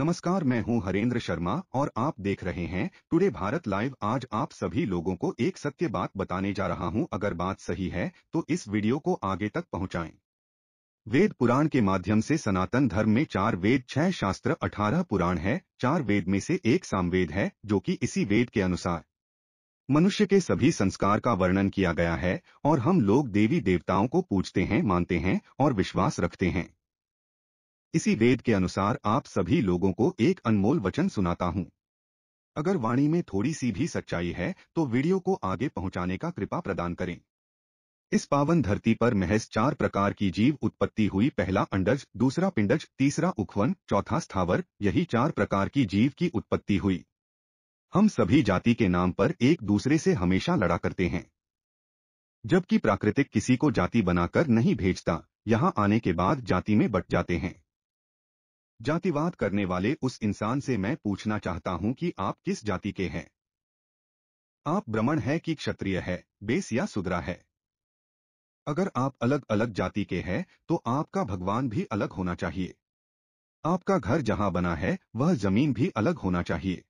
नमस्कार मैं हूं हरेंद्र शर्मा और आप देख रहे हैं टुडे भारत लाइव आज आप सभी लोगों को एक सत्य बात बताने जा रहा हूं अगर बात सही है तो इस वीडियो को आगे तक पहुंचाएं। वेद पुराण के माध्यम से सनातन धर्म में चार वेद छह शास्त्र अठारह पुराण है चार वेद में से एक सामवेद है जो कि इसी वेद के अनुसार मनुष्य के सभी संस्कार का वर्णन किया गया है और हम लोग देवी देवताओं को पूजते हैं मानते हैं और विश्वास रखते हैं इसी वेद के अनुसार आप सभी लोगों को एक अनमोल वचन सुनाता हूं अगर वाणी में थोड़ी सी भी सच्चाई है तो वीडियो को आगे पहुंचाने का कृपा प्रदान करें इस पावन धरती पर महज चार प्रकार की जीव उत्पत्ति हुई पहला अंडज दूसरा पिंडज तीसरा उखवन चौथा स्थावर यही चार प्रकार की जीव की उत्पत्ति हुई हम सभी जाति के नाम पर एक दूसरे से हमेशा लड़ा करते हैं जबकि प्राकृतिक किसी को जाति बनाकर नहीं भेजता यहां आने के बाद जाति में बट जाते हैं जातिवाद करने वाले उस इंसान से मैं पूछना चाहता हूं कि आप किस जाति के हैं आप ब्राह्मण है कि क्षत्रिय है बेस या सुदरा है अगर आप अलग अलग जाति के हैं तो आपका भगवान भी अलग होना चाहिए आपका घर जहां बना है वह जमीन भी अलग होना चाहिए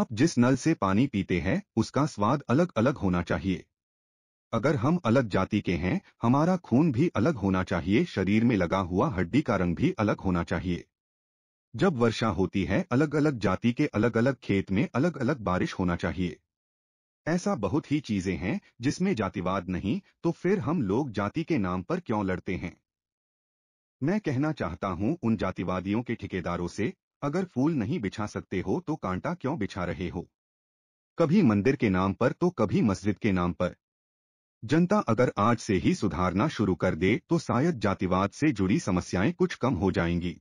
आप जिस नल से पानी पीते हैं उसका स्वाद अलग अलग होना चाहिए अगर हम अलग जाति के हैं हमारा खून भी अलग होना चाहिए शरीर में लगा हुआ हड्डी का रंग भी अलग होना चाहिए जब वर्षा होती है अलग अलग जाति के अलग अलग खेत में अलग अलग बारिश होना चाहिए ऐसा बहुत ही चीजें हैं जिसमें जातिवाद नहीं तो फिर हम लोग जाति के नाम पर क्यों लड़ते हैं मैं कहना चाहता हूं उन जातिवादियों के ठेकेदारों से अगर फूल नहीं बिछा सकते हो तो कांटा क्यों बिछा रहे हो कभी मंदिर के नाम पर तो कभी मस्जिद के नाम पर जनता अगर आज से ही सुधारना शुरू कर दे तो शायद जातिवाद से जुड़ी समस्याएं कुछ कम हो जाएंगी